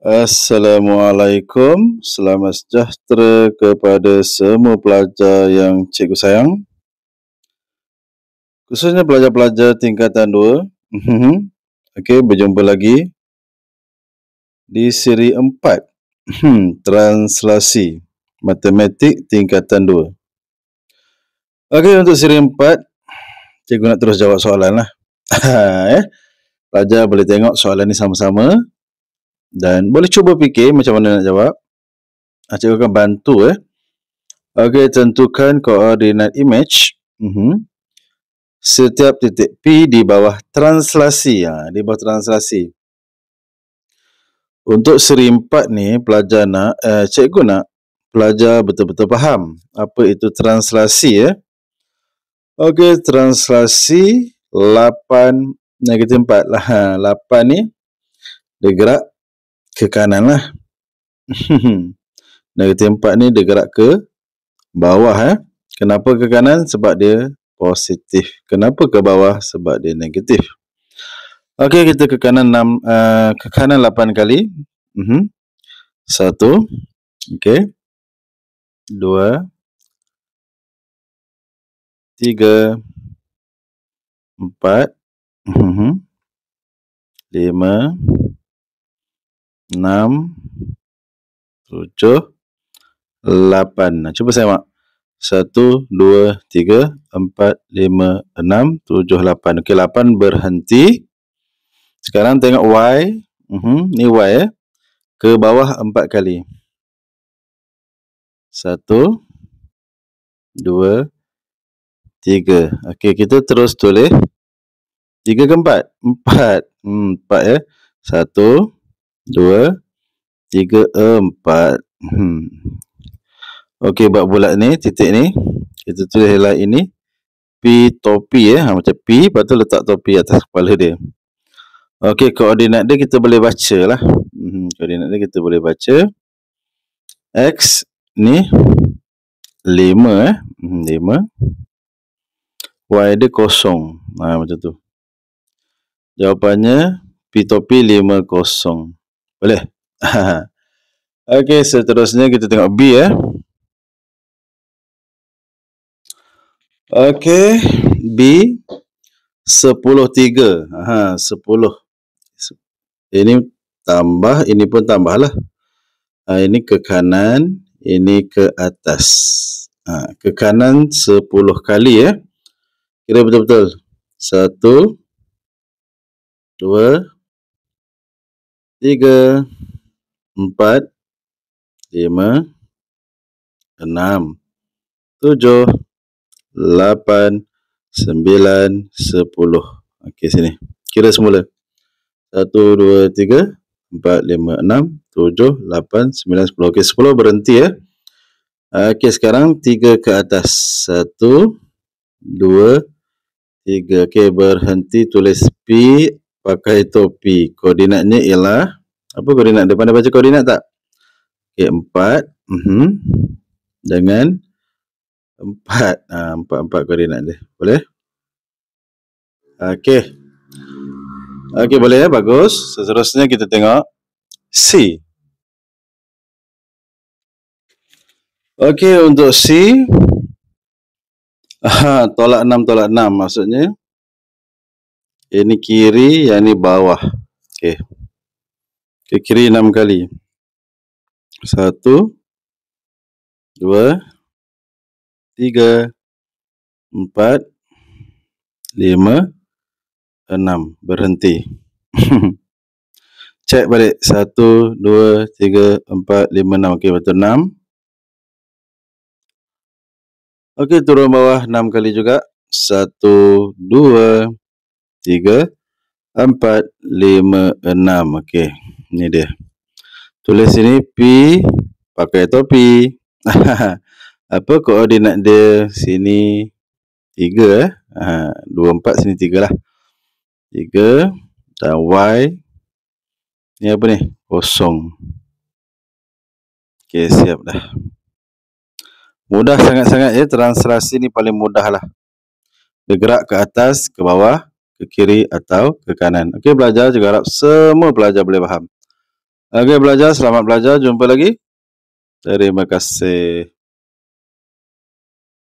Assalamualaikum, selamat sejahtera kepada semua pelajar yang cikgu sayang Khususnya pelajar-pelajar tingkatan 2 mhm. Okey, berjumpa lagi Di siri 4 mhm. Translasi Matematik tingkatan 2 Okey, untuk siri 4 Cikgu nak terus jawab soalan lah eh, Pelajar boleh tengok soalan ni sama-sama dan boleh cuba fikir macam mana nak jawab. Ah, cikgu akan bantu eh. Okey, tentukan koordinat image. Uh-huh. Setiap titik P di bawah translasi. Ha, di bawah translasi. Untuk seri empat ni, pelajar nak, eh, cikgu nak pelajar betul-betul faham apa itu translasi ya. Eh. Okey, translasi 8 negatif 4 lah. 8 ha, ni dia gerak ke kanan lah. Dari tempat ni dia gerak ke bawah. Eh. Kenapa ke kanan? Sebab dia positif. Kenapa ke bawah? Sebab dia negatif. Okey, kita ke kanan 6, uh, eh, ke kanan 8 kali. Uh mhm. -huh. Satu. Okey. Dua. Tiga. Empat. Uh Lima. Enam, tujuh, lapan. nah, cuba saya mak Satu, dua, tiga, empat, lima, enam, tujuh, lapan. Okey, lapan berhenti sekarang tengok Y uh mhm, -huh, ni Y eh. ke bawah empat kali Satu, dua, tiga. Okey, kita terus tulis Tiga, ke empat, empat hmm, 4 ya 1 2 dua, tiga, empat. Hmm. Okey, buat bulat ni, titik ni. Kita tulis lah ini. P topi eh. Ha, macam P, lepas tu letak topi atas kepala dia. Okey, koordinat dia kita boleh baca lah. Hmm, koordinat dia kita boleh baca. X ni lima, eh. Hmm, 5. Y dia kosong. Ha, macam tu. Jawapannya, P topi lima kosong. Boleh. Okey, seterusnya kita tengok B ya. Eh. Okey, B 10 3. Ha, 10. Ini tambah, ini pun tambahlah. Ha, ini ke kanan, ini ke atas. Ha, ke kanan 10 kali ya. Kira betul-betul. 1 2 tiga, empat, lima, enam, tujuh, lapan, sembilan, sepuluh. Okey, sini. Kira semula. Satu, dua, tiga, empat, lima, enam, tujuh, lapan, sembilan, sepuluh. Okey, sepuluh berhenti ya. Okey, sekarang tiga ke atas. Satu, dua, tiga. Okey, berhenti tulis P pakai topi. Koordinatnya ialah apa koordinat? Depan dah baca koordinat tak? Okey, 4. Mhm. uh Dengan 4. Ah, ha, 4 4 koordinat dia. Boleh? Okey. Okey, boleh ya? Bagus. Seterusnya kita tengok C. Okey, untuk C Aha, tolak 6 tolak 6 maksudnya ini kiri, yang ini bawah. Okey. Ke kiri 6 kali. 1 2 3 4 5 6 enam berhenti cek balik satu dua tiga empat lima enam ok betul enam ok turun bawah enam kali juga satu dua tiga, empat, lima, enam. Okey, ini dia. Tulis sini P, pakai topi. Apa koordinat dia sini? Tiga, eh. dua, empat, sini tiga lah. Tiga, dan Y. Ini apa ni? Kosong. Okey, siap dah. Mudah sangat-sangat ya. Translasi ni paling mudah lah. Dia gerak ke atas, ke bawah ke kiri atau ke kanan. Okey, belajar juga harap semua pelajar boleh faham. Okey, belajar. Selamat belajar. Jumpa lagi. Terima kasih.